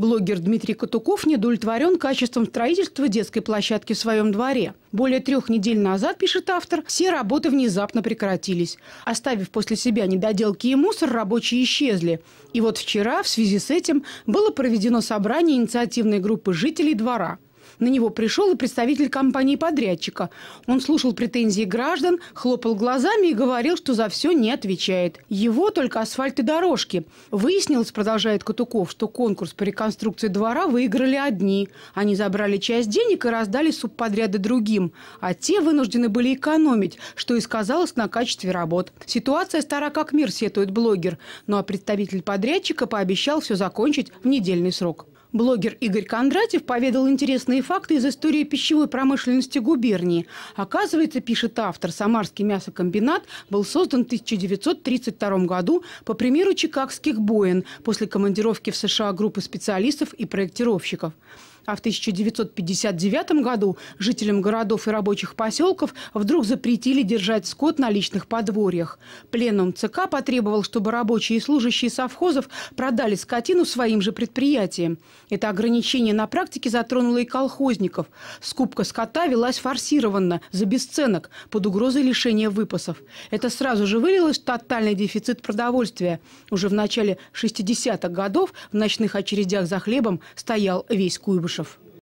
Блогер Дмитрий Катуков недовлетворен качеством строительства детской площадки в своем дворе. Более трех недель назад, пишет автор, все работы внезапно прекратились. Оставив после себя недоделки и мусор, рабочие исчезли. И вот вчера в связи с этим было проведено собрание инициативной группы жителей двора – на него пришел и представитель компании-подрядчика. Он слушал претензии граждан, хлопал глазами и говорил, что за все не отвечает. Его только асфальт и дорожки. Выяснилось, продолжает Катуков, что конкурс по реконструкции двора выиграли одни. Они забрали часть денег и раздали субподряды другим. А те вынуждены были экономить, что и сказалось на качестве работ. Ситуация стара как мир, сетует блогер. Ну а представитель подрядчика пообещал все закончить в недельный срок. Блогер Игорь Кондратьев поведал интересные факты из истории пищевой промышленности губернии. Оказывается, пишет автор, Самарский мясокомбинат был создан в 1932 году по примеру чикагских боин после командировки в США группы специалистов и проектировщиков. А в 1959 году жителям городов и рабочих поселков вдруг запретили держать скот на личных подворьях. Пленум ЦК потребовал, чтобы рабочие и служащие совхозов продали скотину своим же предприятиям. Это ограничение на практике затронуло и колхозников. Скупка скота велась форсированно, за бесценок, под угрозой лишения выпасов. Это сразу же вылилось в тотальный дефицит продовольствия. Уже в начале 60-х годов в ночных очередях за хлебом стоял весь Куйбышев. Ромашев.